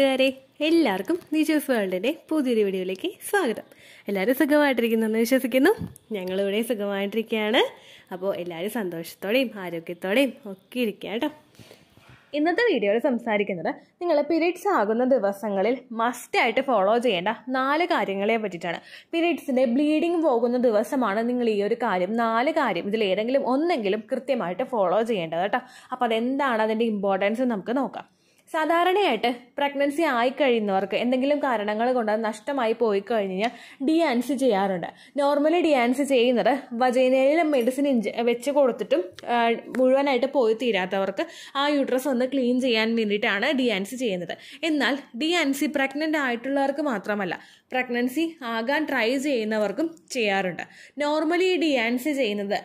നാട്ടുകാരെ എല്ലാവർക്കും നിജോസ് വേൾഡിൻ്റെ പുതിയൊരു വീഡിയോയിലേക്ക് സ്വാഗതം എല്ലാവരും എന്ന് വിശ്വസിക്കുന്നു ഞങ്ങളിവിടെ സുഖമായിട്ടിരിക്കുകയാണ് അപ്പോൾ എല്ലാവരും സന്തോഷത്തോടെയും ആരോഗ്യത്തോടെയും ഒക്കെ ഇരിക്കുക കേട്ടോ ഇന്നത്തെ വീഡിയോയിൽ സംസാരിക്കുന്നത് നിങ്ങൾ പീരീഡ്സ് ആകുന്ന ദിവസങ്ങളിൽ മസ്റ്റായിട്ട് ഫോളോ ചെയ്യേണ്ട നാല് കാര്യങ്ങളെ പറ്റിയിട്ടാണ് പീരീഡ്സിൻ്റെ ബ്ലീഡിങ് പോകുന്ന ദിവസമാണ് നിങ്ങൾ ഈ ഒരു കാര്യം നാല് കാര്യം ഇതിൽ ഏതെങ്കിലും ഒന്നെങ്കിലും കൃത്യമായിട്ട് ഫോളോ ചെയ്യേണ്ടത് കേട്ടോ അപ്പോൾ അതെന്താണ് അതിൻ്റെ ഇമ്പോർട്ടൻസ് നമുക്ക് നോക്കാം സാധാരണയായിട്ട് പ്രഗ്നൻസി ആയിക്കഴിയുന്നവർക്ക് എന്തെങ്കിലും കാരണങ്ങൾ കൊണ്ട് നഷ്ടമായി പോയി കഴിഞ്ഞ് കഴിഞ്ഞാൽ ഡിയാൻസ് ചെയ്യാറുണ്ട് നോർമലി ഡിയാൻസ് ചെയ്യുന്നത് വജൈനയിൽ മെഡിസിൻ ഇഞ്ച് വെച്ച് കൊടുത്തിട്ടും മുഴുവനായിട്ട് പോയി തീരാത്തവർക്ക് ആ യൂട്രസ് ഒന്ന് ക്ലീൻ ചെയ്യാൻ വേണ്ടിയിട്ടാണ് ഡിയാൻസ് ചെയ്യുന്നത് എന്നാൽ ഡിയാൻസി പ്രഗ്നൻ്റ് ആയിട്ടുള്ളവർക്ക് മാത്രമല്ല പ്രഗ്നൻസി ആകാൻ ട്രൈ ചെയ്യുന്നവർക്കും ചെയ്യാറുണ്ട് നോർമലി ഈ ചെയ്യുന്നത്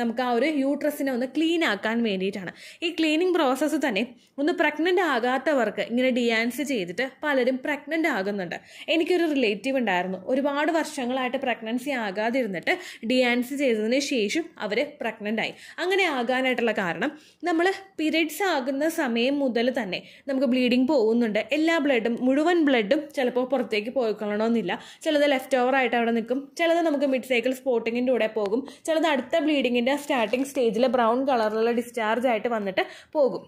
നമുക്ക് ആ ഒരു യൂട്രസിനെ ഒന്ന് ക്ലീൻ ആക്കാൻ വേണ്ടിയിട്ടാണ് ഈ ക്ലീനിങ് പ്രോസസ്സ് തന്നെ ഒന്ന് പ്രഗ്നൻ്റ് ആകാത്തവർക്ക് ഇങ്ങനെ ഡിയാൻസി ചെയ്തിട്ട് പലരും പ്രഗ്നൻ്റ് ആകുന്നുണ്ട് എനിക്കൊരു റിലേറ്റീവ് ഉണ്ടായിരുന്നു ഒരുപാട് വർഷങ്ങളായിട്ട് പ്രഗ്നൻസി ആകാതിരുന്നിട്ട് ഡിയാൻസി ചെയ്തതിന് ശേഷം അവർ പ്രഗ്നൻ്റ് ആയി അങ്ങനെ ആകാനായിട്ടുള്ള കാരണം നമ്മൾ പീരീഡ്സ് ആകുന്ന സമയം മുതൽ തന്നെ നമുക്ക് ബ്ലീഡിങ് പോകുന്നുണ്ട് എല്ലാ ബ്ലഡും മുഴുവൻ ബ്ലഡും ചിലപ്പോൾ പുറത്തേക്ക് പോയിക്കൊള്ളണം കാണണമെന്നില്ല ചിലത് ലെഫ്റ്റ് ഓവർ ആയിട്ട് അവിടെ നിൽക്കും ചിലത് നമുക്ക് മിഡ് സൈക്കിൾ സ്പോട്ടിങ്ങിൻ്റെ കൂടെ പോകും ചിലത് അടുത്ത ബ്ലീഡിങ്ങിൻ്റെ സ്റ്റാർട്ടിംഗ് സ്റ്റേജിൽ ബ്രൗൺ കളറിലുള്ള ഡിസ്ചാർജ് ആയിട്ട് വന്നിട്ട് പോകും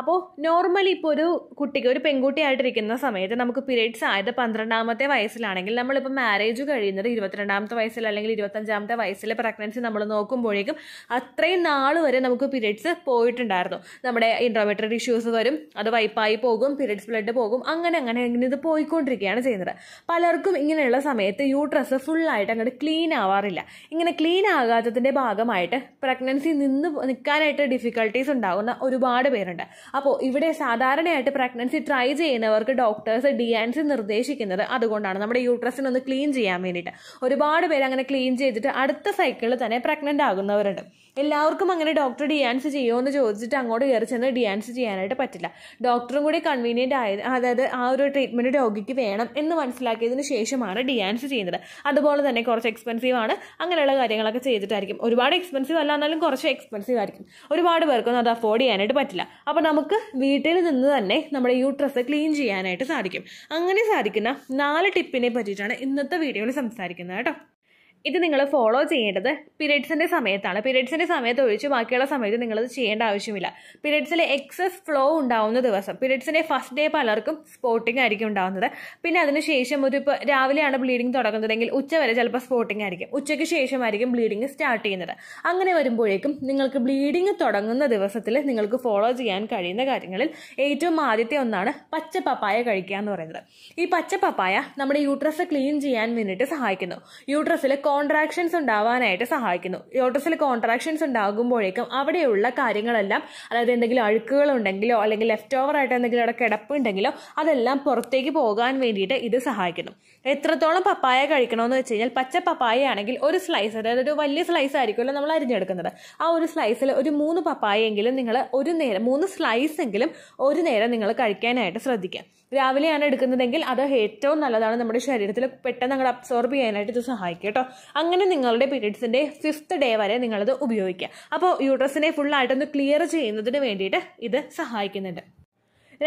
അപ്പോൾ നോർമലി ഇപ്പോൾ ഒരു കുട്ടിക്ക് ഒരു പെൺകുട്ടിയായിട്ടിരിക്കുന്ന സമയത്ത് നമുക്ക് പീരീഡ്സ് ആയത് പന്ത്രണ്ടാമത്തെ വയസ്സിലാണെങ്കിൽ നമ്മളിപ്പോൾ മാരേജ് കഴിയുന്നത് ഇരുപത്തിരണ്ടാമത്തെ വയസ്സിൽ അല്ലെങ്കിൽ ഇരുപത്തഞ്ചാമത്തെ വയസ്സിലെ പ്രഗ്നൻസി നമ്മൾ നോക്കുമ്പോഴേക്കും അത്രയും നാൾ വരെ നമുക്ക് പീരീഡ്സ് പോയിട്ടുണ്ടായിരുന്നു നമ്മുടെ ഇൻട്രോമെട്രഡ് ഇഷ്യൂസ് വരും അത് വൈപ്പായി പോകും പീരീഡ്സ് ബ്ലഡ് പോകും അങ്ങനെ അങ്ങനെ ഇങ്ങനെ ഇത് പോയിക്കൊണ്ടിരിക്കുകയാണ് ചെയ്യുന്നത് പലർക്കും ഇങ്ങനെയുള്ള സമയത്ത് യൂട്രസ് ഫുള്ളായിട്ട് അങ്ങോട്ട് ക്ലീൻ ആവാറില്ല ഇങ്ങനെ ക്ലീൻ ആകാത്തതിൻ്റെ ഭാഗമായിട്ട് പ്രഗ്നൻസി നിന്ന് നിൽക്കാനായിട്ട് ഡിഫിക്കൽട്ടീസ് ഉണ്ടാകുന്ന ഒരുപാട് പേരുണ്ട് അപ്പോൾ ഇവിടെ സാധാരണയായിട്ട് പ്രഗ്നൻസി ട്രൈ ചെയ്യുന്നവർക്ക് ഡോക്ടേഴ്സ് ആൻസി നിർദ്ദേശിക്കുന്നത് അതുകൊണ്ടാണ് നമ്മുടെ യൂട്രസിനെ ഒന്ന് ക്ലീൻ ചെയ്യാൻ വേണ്ടിയിട്ട് ഒരുപാട് പേര് അങ്ങനെ ക്ലീൻ ചെയ്തിട്ട് അടുത്ത സൈക്കിളിൽ തന്നെ പ്രഗ്നൻ്റ് ആകുന്നവരുണ്ട് എല്ലാവർക്കും അങ്ങനെ ഡോക്ടർ ഡിയാൻസ് ചെയ്യുമോ എന്ന് ചോദിച്ചിട്ട് അങ്ങോട്ട് കയറി ചെന്ന് ഡിയാൻസ് ചെയ്യാനായിട്ട് പറ്റില്ല ഡോക്ടറും കൂടി കൺവീനിയൻ്റ് ആയത് അതായത് ആ ഒരു ട്രീറ്റ്മെൻറ്റ് രോഗിക്ക് വേണം എന്ന് മനസ്സിലാക്കിയതിന് ശേഷമാണ് ഡിയാൻസ് ചെയ്യുന്നത് അതുപോലെ തന്നെ കുറച്ച് എക്സ്പെൻസീവ് ആണ് അങ്ങനെയുള്ള കാര്യങ്ങളൊക്കെ ചെയ്തിട്ടായിരിക്കും ഒരുപാട് എക്സ്പെൻസീവ് അല്ല എന്നാലും കുറച്ച് എക്സ്പെൻസീവ് ആയിരിക്കും ഒരുപാട് പേർക്കൊന്നും അത് അഫോർഡ് ചെയ്യാനായിട്ട് പറ്റില്ല അപ്പോൾ നമുക്ക് വീട്ടിൽ നിന്ന് തന്നെ നമ്മുടെ യൂട്രസ് ക്ലീൻ ചെയ്യാനായിട്ട് സാധിക്കും അങ്ങനെ സാധിക്കുന്ന നാല് ടിപ്പിനെ പറ്റിയിട്ടാണ് ഇന്നത്തെ വീഡിയോയിൽ സംസാരിക്കുന്നത് കേട്ടോ ഇത് നിങ്ങൾ ഫോളോ ചെയ്യേണ്ടത് പീരിയഡ്സിൻ്റെ സമയത്താണ് പീരിയഡ്സിൻ്റെ സമയത്ത് ഒഴിച്ച് ബാക്കിയുള്ള സമയത്ത് നിങ്ങളത് ചെയ്യേണ്ട ആവശ്യമില്ല പീരിയഡ്സിൽ എക്സസ് ഫ്ലോ ഉണ്ടാവുന്ന ദിവസം പീരിയഡ്സിൻ്റെ ഫസ്റ്റ് ഡേ പലർക്കും സ്പോട്ടിംഗ് ആയിരിക്കും ഉണ്ടാകുന്നത് പിന്നെ അതിനുശേഷം ഒരു ഇപ്പോൾ രാവിലെയാണ് ബ്ലീഡിങ് തുടങ്ങുന്നതെങ്കിൽ ഉച്ച വരെ ചിലപ്പോൾ സ്പോട്ടിംഗ് ആയിരിക്കും ഉച്ചയ്ക്ക് ശേഷമായിരിക്കും ബ്ലീഡിങ് സ്റ്റാർട്ട് ചെയ്യുന്നത് അങ്ങനെ വരുമ്പോഴേക്കും നിങ്ങൾക്ക് ബ്ലീഡിങ് തുടങ്ങുന്ന ദിവസത്തിൽ നിങ്ങൾക്ക് ഫോളോ ചെയ്യാൻ കഴിയുന്ന കാര്യങ്ങളിൽ ഏറ്റവും ആദ്യത്തെ ഒന്നാണ് പച്ച പപ്പായ കഴിക്കുക എന്ന് പറയുന്നത് ഈ പച്ച പപ്പായ നമ്മുടെ യൂട്രസ് ക്ലീൻ ചെയ്യാൻ വേണ്ടിയിട്ട് സഹായിക്കുന്നു യൂട്രസിൽ കോ കോൺട്രാക്ഷൻസ് ഉണ്ടാവാനായിട്ട് സഹായിക്കുന്നു യോട്ടസിൽ കോൺട്രാക്ഷൻസ് ഉണ്ടാകുമ്പോഴേക്കും അവിടെയുള്ള കാര്യങ്ങളെല്ലാം അതായത് എന്തെങ്കിലും അഴുക്കുകൾ ഉണ്ടെങ്കിലോ അല്ലെങ്കിൽ ലെഫ്റ്റ് ഓവർ ആയിട്ട് എന്തെങ്കിലും അവിടെ കിടപ്പുണ്ടെങ്കിലോ അതെല്ലാം പുറത്തേക്ക് പോകാൻ വേണ്ടിയിട്ട് ഇത് സഹായിക്കുന്നു എത്രത്തോളം പപ്പായ കഴിക്കണമെന്ന് വെച്ച് കഴിഞ്ഞാൽ പച്ച പപ്പായ ആണെങ്കിൽ ഒരു സ്ലൈസ് അതായത് ഒരു വലിയ സ്ലൈസ് ആയിരിക്കുമല്ലോ നമ്മൾ അരിഞ്ഞെടുക്കുന്നത് ആ ഒരു സ്ലൈസിൽ ഒരു മൂന്ന് പപ്പായെങ്കിലും നിങ്ങൾ ഒരു നേരം മൂന്ന് സ്ലൈസ് എങ്കിലും ഒരു നേരം നിങ്ങൾ കഴിക്കാനായിട്ട് ശ്രദ്ധിക്കുക രാവിലെയാണ് എടുക്കുന്നതെങ്കിൽ അത് ഏറ്റവും നല്ലതാണ് നമ്മുടെ ശരീരത്തിൽ പെട്ടെന്ന് അങ്ങോട്ട് അബ്സോർബ് ചെയ്യാനായിട്ട് ഇത് സഹായിക്കും കേട്ടോ അങ്ങനെ നിങ്ങളുടെ പീരീഡ്സിൻ്റെ ഫിഫ്ത്ത് ഡേ വരെ നിങ്ങളത് ഉപയോഗിക്കുക അപ്പോൾ യൂട്രസിനെ ഫുള്ളായിട്ടൊന്ന് ക്ലിയർ ചെയ്യുന്നതിന് വേണ്ടിയിട്ട് ഇത് സഹായിക്കുന്നുണ്ട്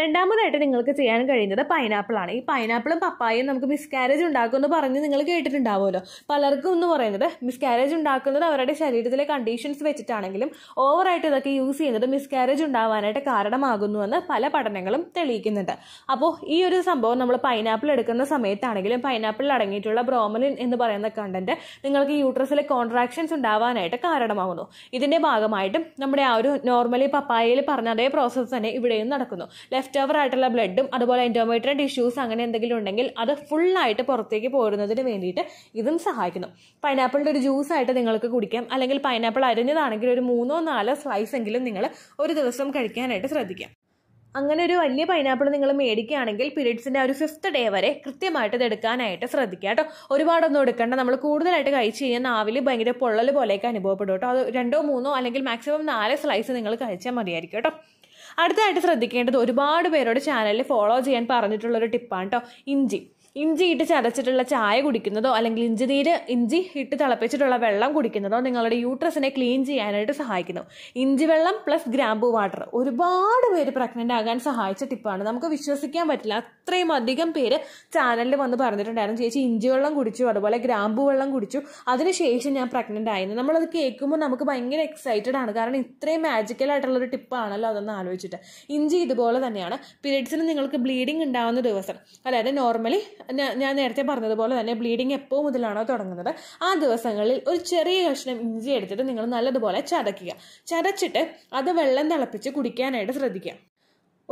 രണ്ടാമതായിട്ട് നിങ്ങൾക്ക് ചെയ്യാൻ കഴിയുന്നത് പൈനാപ്പിളാണ് ഈ പൈനാപ്പിളും പപ്പായയും നമുക്ക് മിസ്കാരേജ് ഉണ്ടാക്കുമെന്ന് പറഞ്ഞ് നിങ്ങൾ കേട്ടിട്ടുണ്ടാവുമല്ലോ പലർക്കും എന്ന് പറയുന്നത് മിസ്കാരേജ് ഉണ്ടാക്കുന്നത് അവരുടെ ശരീരത്തിലെ കണ്ടീഷൻസ് വെച്ചിട്ടാണെങ്കിലും ഓവറായിട്ട് ഇതൊക്കെ യൂസ് ചെയ്യുന്നത് മിസ്കാരേജ് ഉണ്ടാവാനായിട്ട് കാരണമാകുന്നുവെന്ന് പല പഠനങ്ങളും തെളിയിക്കുന്നുണ്ട് അപ്പോൾ ഈ ഒരു സംഭവം നമ്മൾ പൈനാപ്പിൾ എടുക്കുന്ന സമയത്താണെങ്കിലും പൈനാപ്പിളിൽ അടങ്ങിയിട്ടുള്ള ബ്രോമലിൻ എന്ന് പറയുന്ന കണ്ടന്റ് നിങ്ങൾക്ക് യൂട്രസിലെ കോൺട്രാക്ഷൻസ് ഉണ്ടാവാനായിട്ട് കാരണമാകുന്നു ഇതിൻ്റെ ഭാഗമായിട്ടും നമ്മുടെ ആ ഒരു നോർമലി പപ്പായയിൽ പറഞ്ഞ അതേ പ്രോസസ്സ് തന്നെ ഇവിടെയും നടക്കുന്നു ലെഫ്റ്റ് ഓവർ ആയിട്ടുള്ള ബ്ലഡും അതുപോലെ എൻഡോമീറ്റർ ടിഷ്യൂസ് അങ്ങനെ എന്തെങ്കിലും ഉണ്ടെങ്കിൽ അത് ഫുള്ളായിട്ട് പുറത്തേക്ക് പോരുന്നതിന് വേണ്ടിയിട്ട് ഇതും സഹായിക്കുന്നു പൈനാപ്പിളിൻ്റെ ഒരു ജ്യൂസായിട്ട് നിങ്ങൾക്ക് കുടിക്കാം അല്ലെങ്കിൽ പൈനാപ്പിൾ അരിഞ്ഞതാണെങ്കിൽ ഒരു മൂന്നോ നാലോ സ്ലൈസ് എങ്കിലും നിങ്ങൾ ഒരു ദിവസം കഴിക്കാനായിട്ട് ശ്രദ്ധിക്കാം അങ്ങനെ ഒരു വലിയ പൈനാപ്പിൾ നിങ്ങൾ മേടിക്കുകയാണെങ്കിൽ പീരീഡ്സിൻ്റെ ഒരു ഫിഫ്ത്ത് ഡേ വരെ കൃത്യമായിട്ട് ഇത് എടുക്കാനായിട്ട് ശ്രദ്ധിക്കുക കേട്ടോ ഒരുപാടൊന്നും എടുക്കേണ്ട നമ്മൾ കൂടുതലായിട്ട് കഴിച്ച് കഴിഞ്ഞാൽ നാവിൽ ഭയങ്കര പൊള്ളൽ പോലെയൊക്കെ അനുഭവപ്പെടും കേട്ടോ അത് രണ്ടോ മൂന്നോ അല്ലെങ്കിൽ മാക്സിമം നാല് സ്ലൈസ് നിങ്ങൾ കഴിച്ചാൽ മതിയായിരിക്കും കേട്ടോ അടുത്തതായിട്ട് ശ്രദ്ധിക്കേണ്ടത് ഒരുപാട് പേരോട് ചാനലിൽ ഫോളോ ചെയ്യാൻ പറഞ്ഞിട്ടുള്ളൊരു ടിപ്പാണ് കേട്ടോ ഇഞ്ചി ഇഞ്ചി ഇട്ട് ചതച്ചിട്ടുള്ള ചായ കുടിക്കുന്നതോ അല്ലെങ്കിൽ ഇഞ്ചി നീര് ഇഞ്ചി ഇട്ട് തിളപ്പിച്ചിട്ടുള്ള വെള്ളം കുടിക്കുന്നതോ നിങ്ങളുടെ യൂട്രസിനെ ക്ലീൻ ചെയ്യാനായിട്ട് സഹായിക്കുന്നു ഇഞ്ചി വെള്ളം പ്ലസ് ഗ്രാമ്പു വാട്ടർ ഒരുപാട് പേര് പ്രഗ്നൻ്റ് ആകാൻ സഹായിച്ച ടിപ്പാണ് നമുക്ക് വിശ്വസിക്കാൻ പറ്റില്ല അത്രയും അധികം പേര് ചാനലിൽ വന്ന് പറഞ്ഞിട്ടുണ്ടായിരുന്നു ചേച്ചി ഇഞ്ചി വെള്ളം കുടിച്ചു അതുപോലെ ഗ്രാമ്പു വെള്ളം കുടിച്ചു അതിനുശേഷം ഞാൻ പ്രഗ്നൻ്റ് ആയിരുന്നു നമ്മളത് കേൾക്കുമ്പോൾ നമുക്ക് ഭയങ്കര എക്സൈറ്റഡ് ആണ് കാരണം ഇത്രയും മാജിക്കൽ ആയിട്ടുള്ള ഒരു ടിപ്പാണല്ലോ അതൊന്ന് ആലോചിച്ചിട്ട് ഇഞ്ചി ഇതുപോലെ തന്നെയാണ് പീരീഡ്സിന് നിങ്ങൾക്ക് ബ്ലീഡിങ് ഉണ്ടാവുന്ന ദിവസം അതായത് നോർമലി ഞാൻ നേരത്തെ പറഞ്ഞതുപോലെ തന്നെ ബ്ലീഡിങ് എപ്പോൾ മുതലാണോ തുടങ്ങുന്നത് ആ ദിവസങ്ങളിൽ ഒരു ചെറിയ കഷ്ണം ഇഞ്ചി എടുത്തിട്ട് നിങ്ങൾ നല്ലതുപോലെ ചതയ്ക്കുക ചതച്ചിട്ട് അത് വെള്ളം തിളപ്പിച്ച് കുടിക്കാനായിട്ട് ശ്രദ്ധിക്കുക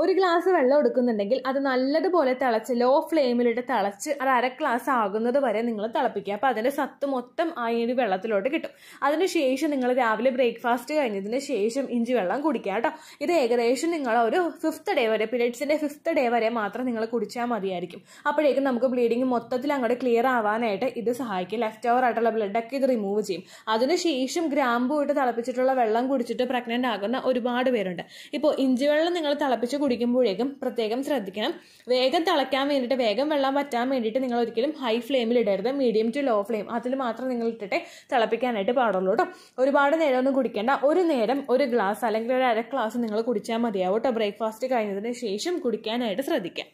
ഒരു ഗ്ലാസ് വെള്ളം എടുക്കുന്നുണ്ടെങ്കിൽ അത് നല്ലതുപോലെ തിളച്ച് ലോ ഫ്ലെയിമിലിട്ട് തിളച്ച് അത് അര ഗ്ലാസ് ആകുന്നത് വരെ നിങ്ങൾ തിളപ്പിക്കുക അപ്പോൾ അതിൻ്റെ സത്ത് മൊത്തം ആ ഇനി വെള്ളത്തിലോട്ട് കിട്ടും അതിനുശേഷം നിങ്ങൾ രാവിലെ ബ്രേക്ക്ഫാസ്റ്റ് കഴിഞ്ഞതിന് ശേഷം ഇഞ്ചി വെള്ളം കുടിക്കുക കേട്ടോ ഇത് ഏകദേശം നിങ്ങൾ ഒരു ഫിഫ്ത്ത് ഡേ വരെ പിരീഡ്സിൻ്റെ ഫിഫ്ത്ത് ഡേ വരെ മാത്രം നിങ്ങൾ കുടിച്ചാൽ മതിയായിരിക്കും അപ്പോഴേക്കും നമുക്ക് ബ്ലീഡിങ് മൊത്തത്തിൽ അങ്ങോട്ട് ക്ലിയർ ആവാനായിട്ട് ഇത് സഹായിക്കും ലെഫ്റ്റ് ഓവർ ആയിട്ടുള്ള ബ്ലഡൊക്കെ ഇത് റിമൂവ് ചെയ്യും അതിനുശേഷം ഗ്രാമ്പു ഇട്ട് തിളപ്പിച്ചിട്ടുള്ള വെള്ളം കുടിച്ചിട്ട് പ്രഗ്നൻ്റ് ആകുന്ന ഒരുപാട് പേരുണ്ട് ഇപ്പോൾ ഇഞ്ചി വെള്ളം നിങ്ങൾ തിളപ്പിച്ച് കുടിക്കുമ്പോഴേക്കും പ്രത്യേകം ശ്രദ്ധിക്കണം വേഗം തിളയ്ക്കാൻ വേണ്ടിയിട്ട് വേഗം വെള്ളം വറ്റാൻ വേണ്ടിയിട്ട് നിങ്ങൾ ഒരിക്കലും ഹൈ ഫ്ലെയിമിൽ ഇടരുത് മീഡിയം ടു ലോ ഫ്ലെയിം അതിൽ മാത്രം നിങ്ങൾ ഇട്ടിട്ട് തിളപ്പിക്കാനായിട്ട് പാടുള്ളൂ കേട്ടോ ഒരുപാട് നേരമൊന്നും കുടിക്കേണ്ട ഒരു നേരം ഒരു ഗ്ലാസ് അല്ലെങ്കിൽ ഒരു അര ഗ്ലാസ് നിങ്ങൾ കുടിച്ചാൽ മതിയാവും കേട്ടോ ബ്രേക്ക്ഫാസ്റ്റ് കഴിഞ്ഞതിന് ശേഷം കുടിക്കാനായിട്ട് ശ്രദ്ധിക്കാം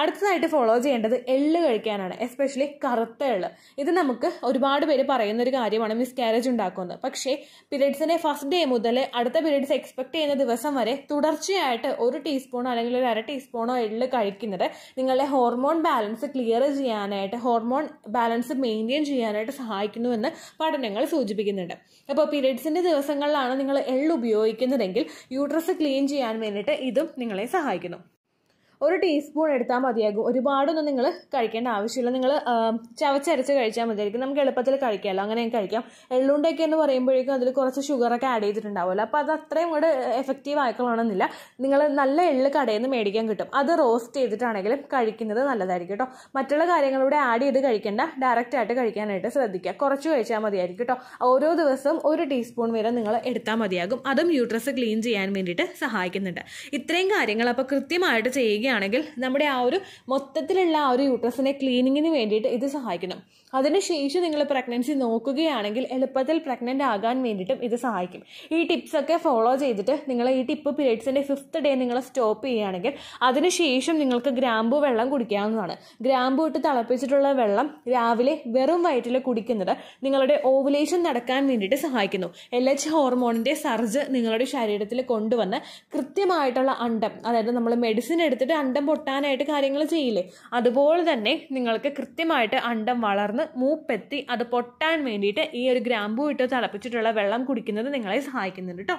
അടുത്തതായിട്ട് ഫോളോ ചെയ്യേണ്ടത് എള്ള് കഴിക്കാനാണ് എസ്പെഷ്യലി കറുത്ത എള്ള് ഇത് നമുക്ക് ഒരുപാട് പേര് പറയുന്ന ഒരു കാര്യമാണ് കാരേജ് ഉണ്ടാക്കുന്നത് പക്ഷേ പീരീഡ്സിനെ ഫസ്റ്റ് ഡേ മുതൽ അടുത്ത പീരീഡ്സ് എക്സ്പെക്ട് ചെയ്യുന്ന ദിവസം വരെ തുടർച്ചയായിട്ട് ഒരു ടീസ്പൂണോ അല്ലെങ്കിൽ ഒരു അര ടീസ്പൂണോ എള്ള് കഴിക്കുന്നത് നിങ്ങളുടെ ഹോർമോൺ ബാലൻസ് ക്ലിയർ ചെയ്യാനായിട്ട് ഹോർമോൺ ബാലൻസ് മെയിൻറ്റെയിൻ ചെയ്യാനായിട്ട് സഹായിക്കുന്നുവെന്ന് പഠനങ്ങൾ സൂചിപ്പിക്കുന്നുണ്ട് അപ്പോൾ പീരീഡ്സിൻ്റെ ദിവസങ്ങളിലാണ് നിങ്ങൾ എള്ള് ഉപയോഗിക്കുന്നതെങ്കിൽ യൂട്രസ് ക്ലീൻ ചെയ്യാൻ വേണ്ടിയിട്ട് ഇതും നിങ്ങളെ സഹായിക്കുന്നു ഒരു ടീസ്പൂൺ എടുത്താൽ മതിയാകും ഒരുപാടൊന്നും നിങ്ങൾ കഴിക്കേണ്ട ആവശ്യമില്ല നിങ്ങൾ ചവച്ചരച്ച് കഴിച്ചാൽ മതിയായിരിക്കും നമുക്ക് എളുപ്പത്തിൽ കഴിക്കാമല്ലോ അങ്ങനെ കഴിക്കാം എള്ളുണ്ടൊക്കെ എന്ന് പറയുമ്പോഴേക്കും അതിൽ കുറച്ച് ഷുഗറൊക്കെ ആഡ് ചെയ്തിട്ടുണ്ടാവുമല്ലോ അപ്പോൾ അത് അത്രയും കൂടെ എഫക്റ്റീവ് ആയിക്കോളണമെന്നില്ല നിങ്ങൾ നല്ല എള്ള് കടയിൽ നിന്ന് മേടിക്കാൻ കിട്ടും അത് റോസ്റ്റ് ചെയ്തിട്ടാണെങ്കിലും കഴിക്കുന്നത് നല്ലതായിരിക്കും കേട്ടോ മറ്റുള്ള കാര്യങ്ങളൂടെ ആഡ് ചെയ്ത് കഴിക്കേണ്ട ഡയറക്റ്റ് ആയിട്ട് കഴിക്കാനായിട്ട് ശ്രദ്ധിക്കുക കുറച്ച് കഴിച്ചാൽ മതിയായിരിക്കും കേട്ടോ ഓരോ ദിവസം ഒരു ടീസ്പൂൺ വരെ നിങ്ങൾ എടുത്താൽ മതിയാകും അതും യൂട്രസ് ക്ലീൻ ചെയ്യാൻ വേണ്ടിയിട്ട് സഹായിക്കുന്നുണ്ട് ഇത്രയും കാര്യങ്ങൾ അപ്പോൾ കൃത്യമായിട്ട് ചെയ്യുക ചെയ്യുകയാണെങ്കിൽ നമ്മുടെ ആ ഒരു മൊത്തത്തിലുള്ള ആ ഒരു യൂട്രസിനെ ക്ലീനിങ്ങിന് വേണ്ടിയിട്ട് ഇത് സഹായിക്കണം അതിനുശേഷം നിങ്ങൾ പ്രഗ്നൻസി നോക്കുകയാണെങ്കിൽ എളുപ്പത്തിൽ പ്രഗ്നൻ്റ് ആകാൻ വേണ്ടിയിട്ടും ഇത് സഹായിക്കും ഈ ടിപ്സൊക്കെ ഫോളോ ചെയ്തിട്ട് നിങ്ങൾ ഈ ടിപ്പ് പീരീഡ്സിൻ്റെ ഫിഫ്ത്ത് ഡേ നിങ്ങൾ സ്റ്റോപ്പ് ചെയ്യുകയാണെങ്കിൽ അതിനുശേഷം നിങ്ങൾക്ക് ഗ്രാമ്പു വെള്ളം കുടിക്കാവുന്നതാണ് ഗ്രാമ്പു ഇട്ട് തിളപ്പിച്ചിട്ടുള്ള വെള്ളം രാവിലെ വെറും വയറ്റിൽ കുടിക്കുന്നത് നിങ്ങളുടെ ഓവുലേഷൻ നടക്കാൻ വേണ്ടിയിട്ട് സഹായിക്കുന്നു എൽ എച്ച് ഹോർമോണിൻ്റെ സർജ് നിങ്ങളുടെ ശരീരത്തിൽ കൊണ്ടുവന്ന് കൃത്യമായിട്ടുള്ള അണ്ടം അതായത് നമ്മൾ മെഡിസിൻ എടുത്തിട്ട് എന്നിട്ട് അണ്ടം പൊട്ടാനായിട്ട് കാര്യങ്ങൾ ചെയ്യില്ലേ അതുപോലെ തന്നെ നിങ്ങൾക്ക് കൃത്യമായിട്ട് അണ്ടം വളർന്ന് മൂപ്പെത്തി അത് പൊട്ടാൻ വേണ്ടിയിട്ട് ഈ ഒരു ഗ്രാമ്പൂ ഇട്ട് തിളപ്പിച്ചിട്ടുള്ള വെള്ളം കുടിക്കുന്നത് നിങ്ങളെ സഹായിക്കുന്നുണ്ട് കേട്ടോ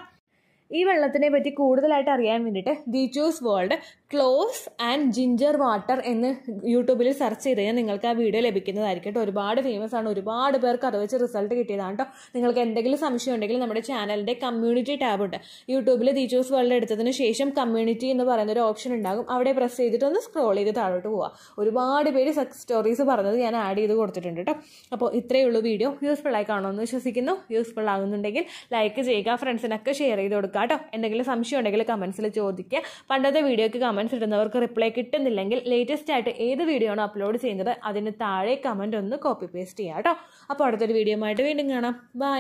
ഈ വെള്ളത്തിനെ പറ്റി കൂടുതലായിട്ട് അറിയാൻ വേണ്ടിയിട്ട് the juice world cloves and ginger water എന്ന് യൂട്യൂബിൽ സെർച്ച് ചെയ്ത് കഴിഞ്ഞാൽ നിങ്ങൾക്ക് ആ വീഡിയോ ലഭിക്കുന്നതായിരിക്കും കേട്ടോ ഒരുപാട് ഫേമസ് ആണ് ഒരുപാട് പേർക്ക് അത് വെച്ച് റിസൾട്ട് കിട്ടിയതാണ് കേട്ടോ നിങ്ങൾക്ക് എന്തെങ്കിലും സംശയം ഉണ്ടെങ്കിൽ നമ്മുടെ ചാനലിൻ്റെ കമ്മ്യൂണിറ്റി ടാബ് ഉണ്ട് യൂട്യൂബിൽ ടീച്ചേഴ്സ് വേൾഡ് എടുത്തതിന് ശേഷം കമ്മ്യൂണിറ്റി എന്ന് പറയുന്ന ഒരു ഓപ്ഷൻ ഉണ്ടാകും അവിടെ പ്രസ് ചെയ്തിട്ട് ഒന്ന് സ്ക്രോൾ ചെയ്ത് താഴോട്ട് പോവുക ഒരുപാട് പേര് സക്സ് സ്റ്റോറീസ് പറഞ്ഞത് ഞാൻ ആഡ് ചെയ്ത് കൊടുത്തിട്ടുണ്ട് കേട്ടോ അപ്പോൾ ഇത്രയേ ഉള്ളൂ വീഡിയോ യൂസ്ഫുൾ ആയി കാണുമെന്ന് വിശ്വസിക്കുന്നു യൂസ്ഫുൾ ആകുന്നുണ്ടെങ്കിൽ ലൈക്ക് ചെയ്യുക ഫ്രണ്ട്സിനൊക്കെ ഷെയർ ചെയ്ത് കൊടുക്കുക കേട്ടോ എന്തെങ്കിലും സംശയം ഉണ്ടെങ്കിൽ കമൻസിൽ ചോദിക്കുക പണ്ടത്തെ വീഡിയോയ്ക്ക് കമൻസ് ഇടുന്നവർക്ക് റിപ്ലൈ കിട്ടുന്നില്ലെങ്കിൽ ലേറ്റസ്റ്റ് ആയിട്ട് ഏത് വീഡിയോ ആണോ അപ്ലോഡ് ചെയ്യുന്നത് അതിന് താഴെ കമൻറ്റ് ഒന്ന് കോപ്പി പേസ്റ്റ് ചെയ്യാം കേട്ടോ അപ്പോൾ അടുത്തൊരു വീഡിയോ ആയിട്ട് വീണ്ടും കാണാം ബൈ